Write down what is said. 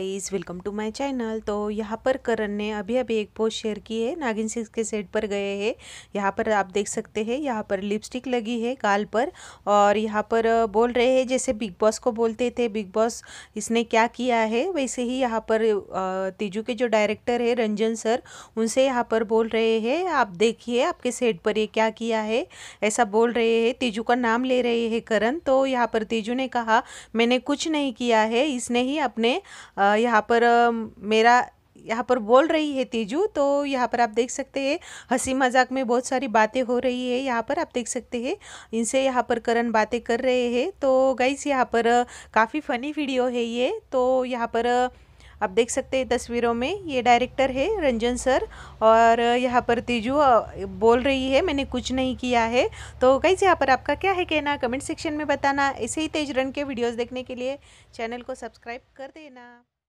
guys welcome to my channel तो यहाँ पर करण ने अभी अभी एक पोस्ट शेयर की है नागिन सिक्स के सेट पर गए हैं यहाँ पर आप देख सकते हैं यहाँ पर लिपस्टिक लगी है गाल पर और यहाँ पर बोल रहे हैं जैसे बिग बॉस को बोलते थे बिग बॉस इसने क्या किया है वैसे ही यहाँ पर तेजू के जो डायरेक्टर है रंजन सर उनसे यहाँ पर बोल रहे हैं आप देखिए आपके सेट पर ये क्या किया है ऐसा बोल रहे है तेजू का नाम ले रहे हैं करण तो यहाँ पर तेजू ने कहा मैंने कुछ नहीं किया है इसने ही अपने आ, यहाँ पर मेरा यहाँ पर बोल रही है तेजू तो यहाँ पर आप देख सकते हैं हंसी मजाक में बहुत सारी बातें हो रही है यहाँ पर आप देख सकते हैं इनसे यहाँ पर करण बातें कर रहे हैं तो गाइस यहाँ पर काफ़ी फ़नी वीडियो है ये तो यहाँ पर आप देख सकते हैं तस्वीरों में ये डायरेक्टर है रंजन सर और यहाँ पर तेजू बोल रही है मैंने कुछ नहीं किया है तो गाइस यहाँ पर आपका क्या है कहना कमेंट सेक्शन में बताना ऐसे ही तेज रन के वीडियोज़ देखने के लिए चैनल को सब्सक्राइब कर देना